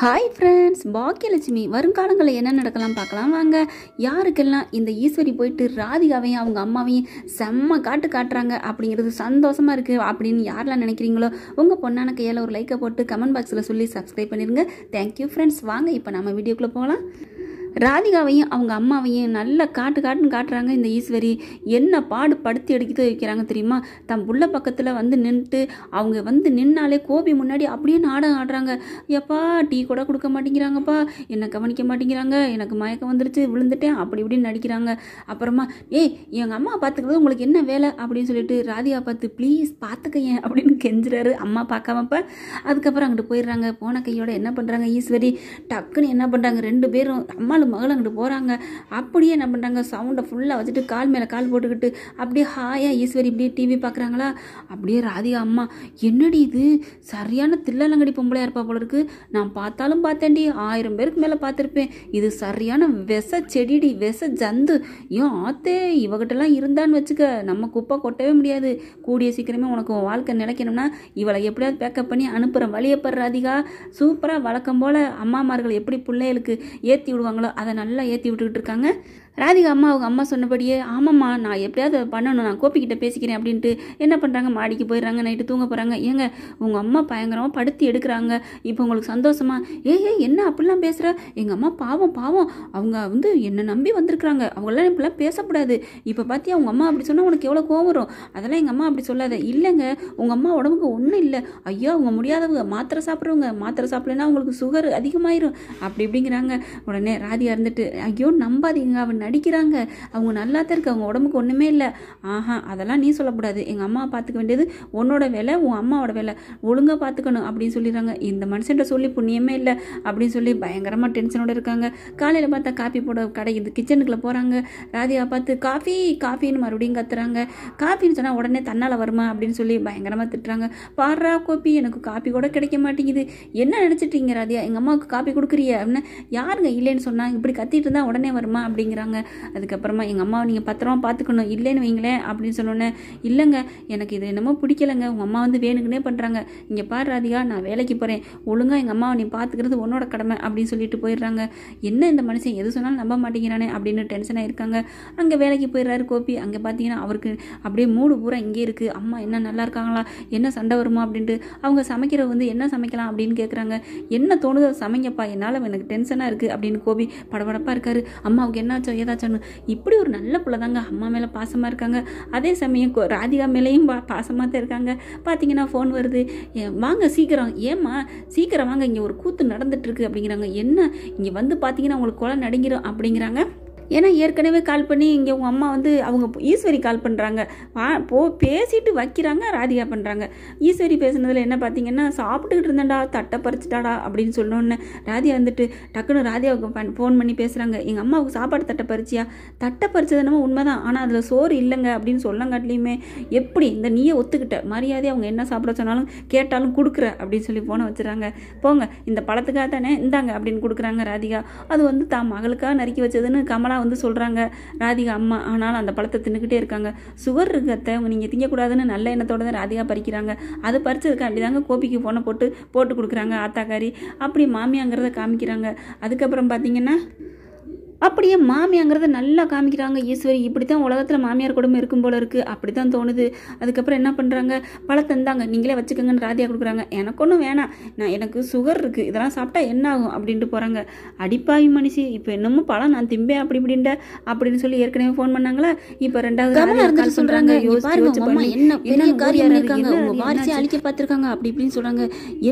hi friends Baakiyalakshmi வருங்காலங்களில் என்ன நடக்கலாம் பார்க்கலாம் வாங்க யாருக்கெல்லாம் இந்த ஈஸ்வரி போயிட்டு ராதிகாவையும் அவங்க அம்மாவையும் செம்ம காட்டு காட்டுறாங்க அப்படிங்கிறது சந்தோஷமாக இருக்குது அப்படின்னு யாரெல்லாம் நினைக்கிறீங்களோ உங்கள் பொண்ணான கையால் ஒரு லைக்கை போட்டு கமெண்ட் பாக்ஸில் சொல்லி சப்ஸ்கிரைப் பண்ணிடுங்க தேங்க்யூ ஃப்ரெண்ட்ஸ் வாங்க இப்போ நம்ம வீடியோக்குள்ளே போகலாம் ராதிகாவையும் அவங்க அம்மாவையும் நல்லா காட்டு காட்டுன்னு காட்டுறாங்க இந்த ஈஸ்வரி என்ன பாடு படுத்தி எடுக்க வைக்கிறாங்க தெரியுமா தம் புள்ள பக்கத்தில் வந்து நின்றுட்டு அவங்க வந்து நின்னாலே கோபி முன்னாடி அப்படியே நாடகம் ஆடுறாங்க எப்பா டீ கூட கொடுக்க மாட்டேங்கிறாங்கப்பா என்னை கவனிக்க மாட்டேங்கிறாங்க எனக்கு மயக்கம் வந்துருச்சு விழுந்துட்டேன் அப்படி இப்படின்னு நடிக்கிறாங்க அப்புறமா ஏய் எங்கள் அம்மா பார்த்துக்கிறது உங்களுக்கு என்ன வேலை அப்படின்னு சொல்லிட்டு ராதிகா பார்த்து ப்ளீஸ் பார்த்துக்கையன் அப்படின்னு கெஞ்சுறாரு அம்மா பார்க்காமப்ப அதுக்கப்புறம் அங்கிட்டு போயிடுறாங்க போன கையோட என்ன பண்ணுறாங்க ஈஸ்வரி டக்குன்னு என்ன பண்ணுறாங்க ரெண்டு பேரும் அம்மாவில் மகளும் மகளும் அங்கிட்டு போகிறாங்க அப்படியே என்ன பண்ணுறாங்க சவுண்டை ஃபுல்லாக வச்சுட்டு கால் மேலே கால் போட்டுக்கிட்டு அப்படியே ஹாயாக ஈஸ்வரி இப்படியே டிவி பார்க்குறாங்களா அப்படியே ராதிகா அம்மா என்னடி இது சரியான தில்லலங்கடி பொம்பளையாக இருப்பா போல இருக்கு நான் பார்த்தாலும் பார்த்தேன்டி ஆயிரம் பேருக்கு மேலே பார்த்துருப்பேன் இது சரியான விச செடிடி விச ஜந்து ஏன் ஆத்தே இவகிட்டலாம் இருந்தான்னு வச்சுக்க நம்ம குப்பை கொட்டவே முடியாது கூடிய சீக்கிரமே உனக்கு வாழ்க்கை நினைக்கணும்னா இவளை எப்படியாவது பேக்கப் பண்ணி அனுப்புகிற வழியப்படுற ராதிகா சூப்பராக வழக்கம் போல் அம்மாமார்கள் எப்படி பிள்ளைகளுக்கு ஏற்றி விடுவாங்களோ அதை நல்லா ஏற்றி விட்டுக்கிட்டு இருக்காங்க ராதிகா அம்மா அவங்க அம்மா சொன்னபடியே ஆமாம்மா நான் எப்படியாவது பண்ணணும் நான் கோபிக்கிட்ட பேசிக்கிறேன் அப்படின்ட்டு என்ன பண்ணுறாங்க மாடிக்கு போயிடுறாங்க நைட்டு தூங்க போகிறாங்க ஏங்க உங்கள் அம்மா பயங்கரமாக படுத்தி எடுக்கிறாங்க இப்போ உங்களுக்கு சந்தோஷமா ஏ ஏ என்ன அப்படிலாம் பேசுகிற எங்கள் அம்மா பாவம் பாவம் அவங்க வந்து என்னை நம்பி வந்திருக்கிறாங்க அவங்களாம் இப்படிலாம் பேசக்கூடாது இப்போ பார்த்தி அவங்க அம்மா அப்படி சொன்னால் உனக்கு எவ்வளோ கோவம் வரும் அதெல்லாம் எங்கள் அம்மா அப்படி சொல்லாத இல்லைங்க உங்கள் அம்மா உடம்புக்கு ஒன்றும் இல்லை ஐயோ அவங்க முடியாதவங்க மாத்திரை சாப்பிட்றவங்க மாத்திரை சாப்பிட்லன்னா அவங்களுக்கு சுகர் அதிகமாயிரும் அப்படி இப்படிங்கிறாங்க உடனே ராதியா இருந்துட்டு ஐயோ நம்பாதீங்க அவன் நடிக்கிறாங்க அவங்க நல்லா தான் இருக்கு அவங்க உடம்புக்கு ஒன்றுமே இல்லை ஆஹா அதெல்லாம் நீ சொல்லக்கூடாது எங்கள் அம்மா பார்த்துக்க வேண்டியது உன்னோட வேலை உன் அம்மாவோட வேலை ஒழுங்காக பார்த்துக்கணும் அப்படின்னு சொல்லிடுறாங்க இந்த மனுஷன்ட்ட சொல்லி புண்ணியமே இல்லை அப்படின்னு சொல்லி பயங்கரமாக டென்ஷனோட இருக்காங்க காலையில் பார்த்தா காஃபி போட கடை இது கிச்சனுக்குள்ளே போகிறாங்க ராதியா பார்த்து காஃபி காஃபின்னு மறுபடியும் கத்துறாங்க காஃபின்னு சொன்னால் உடனே தன்னால் வருமா அப்படின்னு சொல்லி பயங்கரமாக திட்டுறாங்க பாடுறா கோப்பி எனக்கு காஃபி கூட கிடைக்க மாட்டேங்குது என்ன நினச்சிட்டீங்க ராதியா எங்கள் அம்மாவுக்கு காஃபி கொடுக்குறிய அப்படின்னு யாருங்க இல்லைன்னு சொன்னால் இப்படி கத்திட்டு இருந்தால் உடனே வருமா அப்படிங்கிறாங்க சொல்லுவாங்க அதுக்கப்புறமா எங்கள் அம்மாவை நீங்கள் பத்திரமா பார்த்துக்கணும் இல்லைன்னு வைங்களேன் அப்படின்னு சொன்னோன்னே இல்லைங்க எனக்கு இது என்னமோ பிடிக்கலைங்க உங்கள் அம்மா வந்து வேணுங்கன்னே பண்ணுறாங்க இங்கே பாரு ராதிகா நான் வேலைக்கு போகிறேன் ஒழுங்காக எங்கள் அம்மாவை நீ பார்த்துக்கிறது உன்னோட கடமை அப்படின்னு சொல்லிட்டு போயிடுறாங்க என்ன இந்த மனுஷன் எது சொன்னாலும் நம்ப மாட்டேங்கிறானே அப்படின்னு டென்ஷனாக இருக்காங்க அங்கே வேலைக்கு போயிடுறாரு கோபி அங்கே பார்த்தீங்கன்னா அவருக்கு அப்படியே மூடு பூரா இங்கே இருக்குது அம்மா என்ன நல்லா இருக்காங்களா என்ன சண்டை வருமா அப்படின்ட்டு அவங்க சமைக்கிற வந்து என்ன சமைக்கலாம் அப்படின்னு கேட்குறாங்க என்ன தோணுதோ சமைங்கப்பா என்னால் எனக்கு டென்ஷனாக இருக்குது அப்படின்னு கோபி படபடப்பாக இருக்காரு அம்மாவுக்கு என்னாச்சோ ஏதாச்சும் இப்படி ஒரு நல்ல பிள்ளை தாங்க அம்மா மேலே பாசமாக இருக்காங்க அதே சமயம் ராதிகா மேலேயும் பா பாசமாக தான் இருக்காங்க பார்த்தீங்கன்னா ஃபோன் வருது வாங்க சீக்கிரம் ஏம்மா சீக்கிரம் வாங்க இங்கே ஒரு கூத்து நடந்துட்டுருக்கு அப்படிங்கிறாங்க என்ன இங்கே வந்து பார்த்தீங்கன்னா உங்களுக்கு குலை நடுங்கிடும் அப்படிங்கிறாங்க ஏன்னா ஏற்கனவே கால் பண்ணி இங்கே உங்கள் அம்மா வந்து அவங்க ஈஸ்வரி கால் பண்ணுறாங்க வா போ பேசிட்டு வைக்கிறாங்க ராதிகா பண்ணுறாங்க ஈஸ்வரி பேசுனதில் என்ன பார்த்தீங்கன்னா சாப்பிட்டுக்கிட்டு இருந்தேன்டா தட்டை பறிச்சிட்டாடா அப்படின்னு சொன்னோன்னே ராதியா வந்துட்டு டக்குன்னு ராதியாவுக்கு ஃபோன் பண்ணி பேசுகிறாங்க எங்கள் அம்மாவுக்கு சாப்பாடு தட்டை பறிச்சியா தட்டை பறிச்சது என்னமோ உண்மைதான் ஆனால் அதில் சோறு இல்லைங்க அப்படின்னு சொல்லங்காட்டிலையுமே எப்படி இந்த நீயே ஒத்துக்கிட்ட மரியாதை அவங்க என்ன சாப்பிட சொன்னாலும் கேட்டாலும் கொடுக்குற அப்படின்னு சொல்லி ஃபோனை வச்சுறாங்க போங்க இந்த பழத்துக்காக தானே இந்தாங்க அப்படின்னு கொடுக்குறாங்க ராதிகா அது வந்து தான் மகளுக்காக நறுக்கி வச்சதுன்னு கமலா இதெல்லாம் வந்து சொல்கிறாங்க ராதிகா அம்மா ஆனால் அந்த பழத்தை தின்னுக்கிட்டே இருக்காங்க சுகர் இருக்கத்தை நீங்கள் திங்கக்கூடாதுன்னு நல்ல எண்ணத்தோட தான் ராதிகா பறிக்கிறாங்க அது பறிச்சதுக்கு அப்படி தாங்க கோபிக்கு போன போட்டு போட்டு கொடுக்குறாங்க ஆத்தாக்காரி அப்படி மாமியாங்கிறத காமிக்கிறாங்க அதுக்கப்புறம் பார்த்தீங்கன்னா அப்படியே மாமியாங்கிறத நல்லா காமிக்கிறாங்க ஈஸ்வரி இப்படி தான் உலகத்தில் மாமியார் குடும்பம் இருக்கும் போல இருக்குது அப்படி தான் தோணுது அதுக்கப்புறம் என்ன பண்ணுறாங்க தந்தாங்க நீங்களே வச்சுக்கோங்கன்னு ராதியா கொடுக்குறாங்க எனக்கு ஒன்றும் வேணாம் நான் எனக்கு சுகர் இருக்குது இதெல்லாம் சாப்பிட்டா என்ன ஆகும் அப்படின்ட்டு போகிறாங்க அடிப்பாவி மனுஷி இப்போ இன்னமும் பழம் நான் திம்பேன் அப்படி இப்படின்ட அப்படின்னு சொல்லி ஏற்கனவே ஃபோன் பண்ணாங்களா இப்போ ரெண்டாவது சொல்கிறாங்க என்ன இருக்காங்க அழிக்க பார்த்துருக்காங்க அப்படி இப்படின்னு சொல்கிறாங்க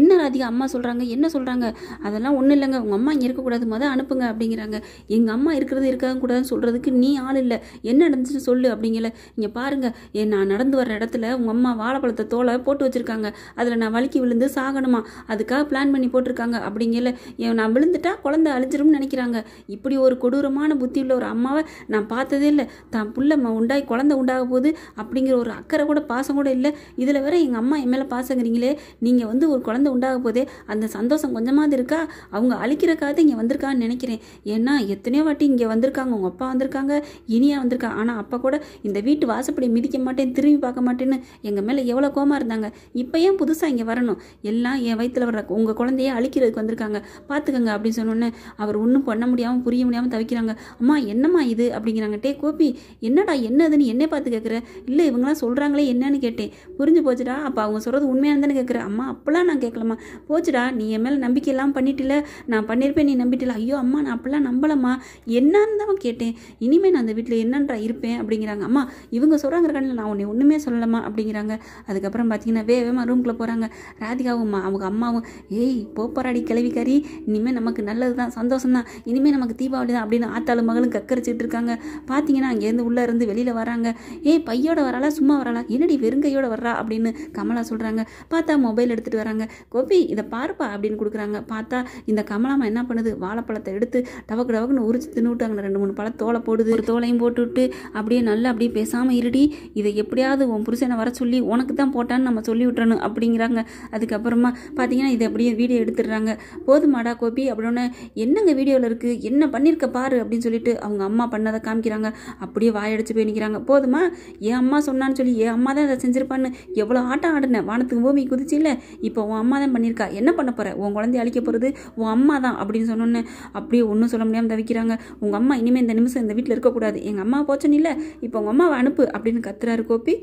என்ன ராதிகா அம்மா சொல்கிறாங்க என்ன சொல்கிறாங்க அதெல்லாம் ஒன்றும் இல்லைங்க உங்கள் அம்மா இங்கே இருக்கக்கூடாது மொதல் அனுப்புங்க அப்படிங்கிறாங்க எங்கள் அம்மா அம்மா இருக்கிறது இருக்காங்க கூடாதுன்னு சொல்கிறதுக்கு நீ ஆள் இல்லை என்ன நடந்துச்சுன்னு சொல்லு அப்படிங்கல இங்கே பாருங்கள் நான் நடந்து வர இடத்துல உங்கள் அம்மா வாழைப்பழத்தை தோலை போட்டு வச்சுருக்காங்க அதில் நான் வலிக்கு விழுந்து சாகணுமா அதுக்காக பிளான் பண்ணி போட்டிருக்காங்க அப்படிங்கல நான் விழுந்துட்டா குழந்தை அழிஞ்சிரும்னு நினைக்கிறாங்க இப்படி ஒரு கொடூரமான புத்தி உள்ள ஒரு அம்மாவை நான் பார்த்ததே இல்லை தான் புள்ள உண்டாய் குழந்தை உண்டாக போகுது அப்படிங்கிற ஒரு அக்கறை கூட பாசம் கூட இல்லை இதில் வேற எங்கள் அம்மா என் மேலே பாசங்கிறீங்களே நீங்கள் வந்து ஒரு குழந்தை உண்டாக போதே அந்த சந்தோஷம் கொஞ்சமாவது இருக்கா அவங்க அழிக்கிறக்காவது இங்கே வந்திருக்கான்னு நினைக்கிறேன் ஏன்னா எத்தனையோ வாட்டி இங்கே வந்திருக்காங்க உங்கள் அப்பா வந்திருக்காங்க இனியா வந்திருக்காங்க ஆனால் அப்பா கூட இந்த வீட்டு வாசப்படி மிதிக்க மாட்டேன் திரும்பி பார்க்க மாட்டேன்னு எங்கள் மேலே எவ்வளோ கோமா இருந்தாங்க இப்போ ஏன் புதுசாக இங்கே வரணும் எல்லாம் என் வயிற்றில் வர உங்கள் குழந்தைய அழிக்கிறதுக்கு வந்திருக்காங்க பார்த்துக்கங்க அப்படின்னு சொன்னோன்னே அவர் ஒன்றும் பண்ண முடியாமல் புரிய முடியாமல் தவிக்கிறாங்க அம்மா என்னம்மா இது அப்படிங்கிறாங்க டே கோபி என்னடா என்னதுன்னு என்னை பார்த்து கேட்குற இல்லை இவங்களாம் சொல்கிறாங்களே என்னன்னு கேட்டேன் புரிஞ்சு போச்சுடா அப்போ அவங்க சொல்கிறது உண்மையாக தானே கேட்குற அம்மா அப்போல்லாம் நான் கேட்கலம்மா போச்சுடா நீ என் மேலே நம்பிக்கையெல்லாம் பண்ணிட்டில நான் பண்ணியிருப்பேன் நீ நம்பிட்டில ஐயோ அம்மா நான் அப்போல்லாம் நம்பலம்மா என்னன்னு தான் கேட்டேன் இனிமேல் நான் அந்த வீட்டில் என்னன்றா இருப்பேன் அப்படிங்கிறாங்க அம்மா இவங்க சொல்கிறாங்க கண்ணில் நான் உன்னை ஒன்றுமே சொல்லலாமா அப்படிங்கிறாங்க அதுக்கப்புறம் பார்த்தீங்கன்னா வே வேகமாக ரூம்குள்ளே போகிறாங்க ராதிகாவும் அவங்க அம்மாவும் ஏய் போப்பராடி கிளவிக்காரி இனிமேல் நமக்கு நல்லது தான் சந்தோஷம் தான் இனிமேல் நமக்கு தீபாவளி தான் அப்படின்னு ஆத்தாலும் மகளும் கக்கரிச்சிட்டு இருக்காங்க பார்த்தீங்கன்னா அங்கேருந்து உள்ளே இருந்து வெளியில் வராங்க ஏய் பையோட வரலா சும்மா வரலாம் என்னடி வெறுங்கையோட வர்றா அப்படின்னு கமலா சொல்கிறாங்க பார்த்தா மொபைல் எடுத்துகிட்டு வராங்க கோபி இதை பாருப்பா அப்படின்னு கொடுக்குறாங்க பார்த்தா இந்த கமலாமா என்ன பண்ணுது வாழைப்பழத்தை எடுத்து டவக்கு டவக்குன்னு உரிச்சு தின்னுவிட்டாங்க ரெண்டு மூணு பழம் தோலை போடுது ஒரு தோலையும் போட்டுவிட்டு அப்படியே நல்லா அப்படியே பேசாமல் இருடி இதை எப்படியாவது உன் புருஷனை வர சொல்லி உனக்கு தான் போட்டான்னு நம்ம சொல்லி விட்றணும் அப்படிங்கிறாங்க அதுக்கப்புறமா பார்த்தீங்கன்னா இதை அப்படியே வீடியோ எடுத்துடுறாங்க போதுமாடா கோபி அப்படின்னு என்னங்க வீடியோவில் இருக்குது என்ன பண்ணியிருக்க பாரு அப்படின்னு சொல்லிட்டு அவங்க அம்மா பண்ணதை காமிக்கிறாங்க அப்படியே வாயடிச்சு போய் நிற்கிறாங்க போதுமா என் அம்மா சொன்னான்னு சொல்லி என் அம்மா தான் இதை செஞ்சுருப்பான்னு எவ்வளோ ஆட்டம் ஆடினேன் வானத்துக்கு பூமி குதிச்சு இல்லை இப்போ உன் அம்மா தான் பண்ணியிருக்கா என்ன பண்ண போகிற உன் குழந்தைய அழிக்க போகிறது உன் அம்மா தான் அப்படின்னு சொன்னோன்னே அப்படியே ஒன்றும் சொல்ல முடியாமல் தவிக்கிறாங்க உங்கள் அம்மா இனிமேல் இந்த நிமிஷம் இந்த வீட்டில் இருக்கக்கூடாது எங்கள் அம்மா போச்சனில்ல இப்போ உங்கள் அம்மாவை அனுப்பு அப்படின்னு கத்துறாரு கோபி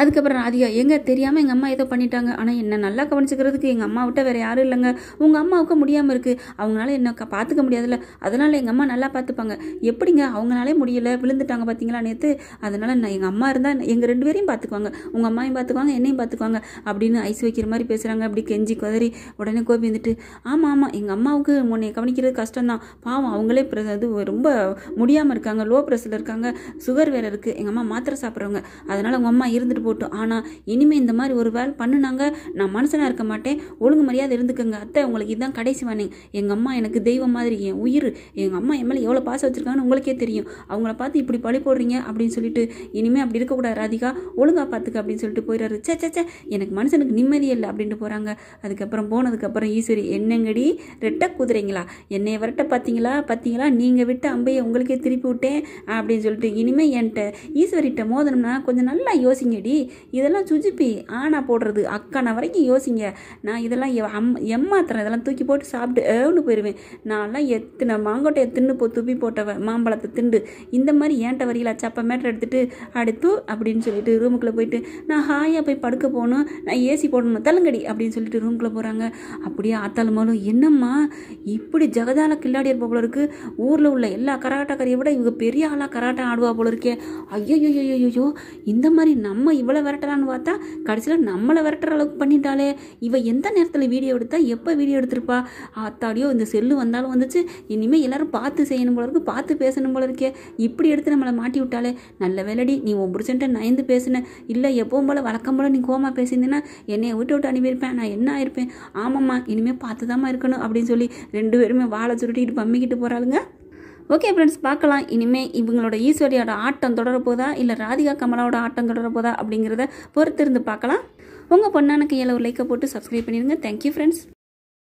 அதுக்கப்புறம் ராதிகா எங்க தெரியாமல் எங்கள் அம்மா ஏதோ பண்ணிட்டாங்க ஆனால் என்னை நல்லா கவனிச்சுக்கிறதுக்கு எங்கள் அம்மா விட்ட வேறு யாரும் இல்லைங்க உங்கள் அம்மாவுக்கு முடியாமல் இருக்குது அவங்களால என்ன பார்த்துக்க முடியாதுல்ல அதனால் எங்கள் அம்மா நல்லா பார்த்துப்பாங்க எப்படிங்க அவங்களாலே முடியல விழுந்துட்டாங்க பார்த்தீங்களா நேற்று அதனால் நான் எங்கள் அம்மா இருந்தால் எங்கள் ரெண்டு பேரையும் பார்த்துக்குவாங்க உங்கள் அம்மாவையும் பார்த்துக்குவாங்க என்னையும் பார்த்துக்குவாங்க அப்படின்னு ஐஸ் வைக்கிற மாதிரி பேசுகிறாங்க அப்படி கெஞ்சி குதறி உடனே கோபி வந்துட்டு ஆமாம் ஆமாம் எங்கள் அம்மாவுக்கு உன்னை கவனிக்கிறது கஷ்டம்தான் பாவம் அவங்களே அது ரொம்ப முடியாமல் இருக்காங்க லோ ப்ரெஷரில் இருக்காங்க சுகர் வேறு இருக்குது எங்கள் அம்மா மாத்திரை சாப்பிட்றவங்க அதனால் உங்கள் அம்மா இருந்துட்டு போட்டோம் ஆனால் இனிமேல் இந்த மாதிரி ஒரு வேலை பண்ணுனாங்க நான் மனசனாக இருக்க மாட்டேன் ஒழுங்கு மரியாதை இருந்துக்கங்க அத்தை உங்களுக்கு இதுதான் கடைசி வானிங்க எங்கள் அம்மா எனக்கு தெய்வம் மாதிரி என் உயிர் எங்கள் அம்மா என் மேலே எவ்வளோ பாசம் வச்சுருக்காங்கன்னு உங்களுக்கே தெரியும் அவங்கள பார்த்து இப்படி பழி போடுறீங்க அப்படின்னு சொல்லிட்டு இனிமேல் அப்படி இருக்கக்கூடாது ராதிகா ஒழுங்காக பார்த்துக்க அப்படின்னு சொல்லிட்டு போயிடுறாரு சே சே எனக்கு மனுஷனுக்கு நிம்மதி இல்லை அப்படின்ட்டு போகிறாங்க அதுக்கப்புறம் போனதுக்கப்புறம் ஈஸ்வரி என்னங்கடி ரெட்டை குதிரைங்களா என்னை விரட்ட பார்த்தீங்களா பார்த்தீங்களா நீங்கள் விட்ட அம்பையை உங்களுக்கே திருப்பி விட்டேன் அப்படின்னு சொல்லிட்டு இனிமேல் என்கிட்ட ஈஸ்வரிட்ட மோதனம்னா கொஞ்சம் நல்லா யோசிங்கடி பாட்டி இதெல்லாம் சுஜிப்பி ஆனா போடுறது அக்கான வரைக்கும் யோசிங்க நான் இதெல்லாம் அம் எம்மாத்திரம் இதெல்லாம் தூக்கி போட்டு சாப்பிட்டு ஏன்னு போயிடுவேன் நான்லாம் எத்தனை மாங்கொட்டையை தின்னு போ துப்பி போட்ட மாம்பழத்தை திண்டு இந்த மாதிரி ஏன்ட்ட வரையில் சப்ப மேட்டர் எடுத்துட்டு அடுத்து அப்படின்னு சொல்லிட்டு ரூமுக்குள்ளே போயிட்டு நான் ஹாயாக போய் படுக்க போகணும் நான் ஏசி போடணும் தலங்கடி அப்படின்னு சொல்லிட்டு ரூமுக்குள்ளே போகிறாங்க அப்படியே மாலும் என்னம்மா இப்படி ஜெகதால கில்லாடியர் இருப்ப போல இருக்கு ஊரில் உள்ள எல்லா கராட்டாக்காரியை விட இவங்க பெரிய ஆளாக கராட்டம் ஆடுவா போல இருக்கே ஐயோ ஐயோ இந்த மாதிரி நம்ம இவ்வளோ விரட்டலான்னு பார்த்தா கடைசியில் நம்மளை விரட்டுற அளவுக்கு பண்ணிட்டாலே இவள் எந்த நேரத்தில் வீடியோ எடுத்தா எப்போ வீடியோ எடுத்திருப்பா அத்தாடியோ இந்த செல்லு வந்தாலும் வந்துச்சு இனிமேல் எல்லோரும் பார்த்து செய்யணும் போல இருக்கு பார்த்து பேசணும் போல இருக்கே இப்படி எடுத்து நம்மளை மாட்டி விட்டாலே நல்ல வேலடி நீ உன் புருஷன்ட்ட நயந்து பேசின இல்லை எப்பவும் போல் வழக்கம் போல் நீ கோமா பேசியிருந்தேன்னா என்னையை விட்டு விட்டு அனுப்பியிருப்பேன் நான் என்ன ஆயிருப்பேன் ஆமாம்மா இனிமேல் பார்த்து தாம்மா இருக்கணும் அப்படின்னு சொல்லி ரெண்டு பேருமே வாழை சுருட்டிட்டு பம்மிக்கிட்டு போகிறாளுங்க ஓகே ஃப்ரெண்ட்ஸ் பார்க்கலாம் இனிமேல் இவங்களோட ஈஸ்வரியோட ஆட்டம் தொடரப்போதா இல்லை ராதிகா கமலாவோட ஆட்டம் தொடரப்போதா அப்படிங்கிறத பொறுத்திருந்து பார்க்கலாம் உங்கள் பொண்ணான கையில் ஒரு லைக்கை போட்டு சப்ஸ்கிரைப் பண்ணிடுங்க தேங்க்யூ ஃப்ரெண்ட்ஸ்